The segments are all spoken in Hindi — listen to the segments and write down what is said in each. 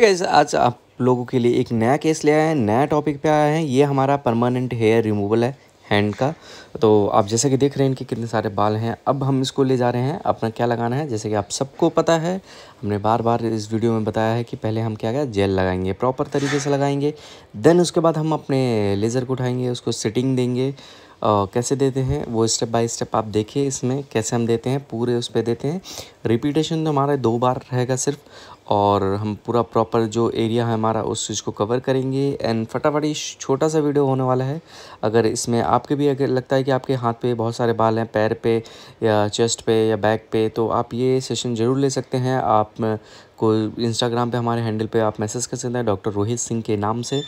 गैसे आज आप लोगों के लिए एक नया केस ले आए हैं नया टॉपिक पे आया है ये हमारा परमानेंट हेयर रिमूवल है हैंड का तो आप जैसे कि देख रहे हैं इनके कितने सारे बाल हैं अब हम इसको ले जा रहे हैं अपना क्या लगाना है जैसे कि आप सबको पता है हमने बार बार इस वीडियो में बताया है कि पहले हम क्या क्या जेल लगाएंगे प्रॉपर तरीके से लगाएंगे देन उसके बाद हम अपने लेज़र को उठाएंगे उसको सिटिंग देंगे आ, कैसे देते हैं वो स्टेप बाय स्टेप आप देखिए इसमें कैसे हम देते हैं पूरे उस पर देते हैं रिपीटेशन तो हमारा दो बार रहेगा सिर्फ और हम पूरा प्रॉपर जो एरिया है हमारा उस चीज़ को कवर करेंगे एंड फटाफट ही छोटा सा वीडियो होने वाला है अगर इसमें आपके भी अगर लगता है कि आपके हाथ पे बहुत सारे बाल हैं पैर पे या चेस्ट पे या बैक पे तो आप ये सेशन ज़रूर ले सकते हैं आप को इंस्टाग्राम पे हमारे हैंडल पे आप मैसेज कर सकते हैं डॉक्टर रोहित सिंह के नाम से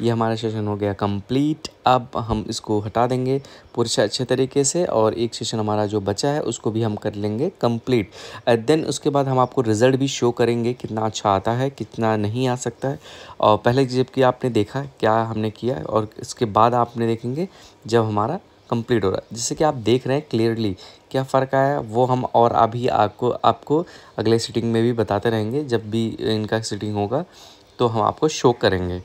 ये हमारा सेशन हो गया कंप्लीट अब हम इसको हटा देंगे पूरे अच्छे तरीके से और एक सेशन हमारा जो बचा है उसको भी हम कर लेंगे कंप्लीट देन उसके बाद हम आपको रिज़ल्ट भी शो करेंगे कितना अच्छा आता है कितना नहीं आ सकता है और पहले जबकि आपने देखा क्या हमने किया और इसके बाद आपने देखेंगे जब हमारा कंप्लीट हो रहा है जिससे कि आप देख रहे हैं क्लियरली क्या फ़र्क आया वो हम और अभी आपको आपको अगले सीटिंग में भी बताते रहेंगे जब भी इनका सीटिंग होगा तो हम आपको शो करेंगे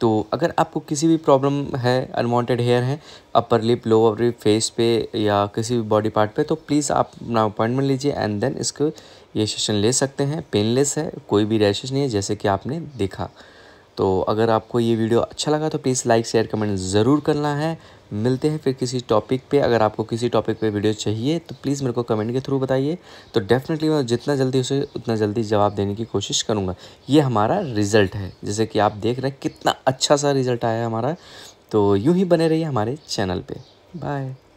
तो अगर आपको किसी भी प्रॉब्लम है अनवांटेड हेयर है upper lip lower lip face पे या किसी भी बॉडी पार्ट पे तो प्लीज़ आप अपना अपॉइंटमेंट लीजिए एंड देन इसको ये सेशन ले सकते हैं पेनलेस है कोई भी रैशेज नहीं है जैसे कि आपने देखा तो अगर आपको ये वीडियो अच्छा लगा तो प्लीज़ लाइक शेयर कमेंट ज़रूर करना है मिलते हैं फिर किसी टॉपिक पे अगर आपको किसी टॉपिक पे वीडियो चाहिए तो प्लीज़ मेरे को कमेंट के थ्रू बताइए तो डेफिनेटली मैं जितना जल्दी उसे उतना जल्दी जवाब देने की कोशिश करूँगा ये हमारा रिज़ल्ट है जैसे कि आप देख रहे हैं कितना अच्छा सा रिज़ल्ट आया हमारा तो यूँ ही बने रहिए हमारे चैनल पर बाय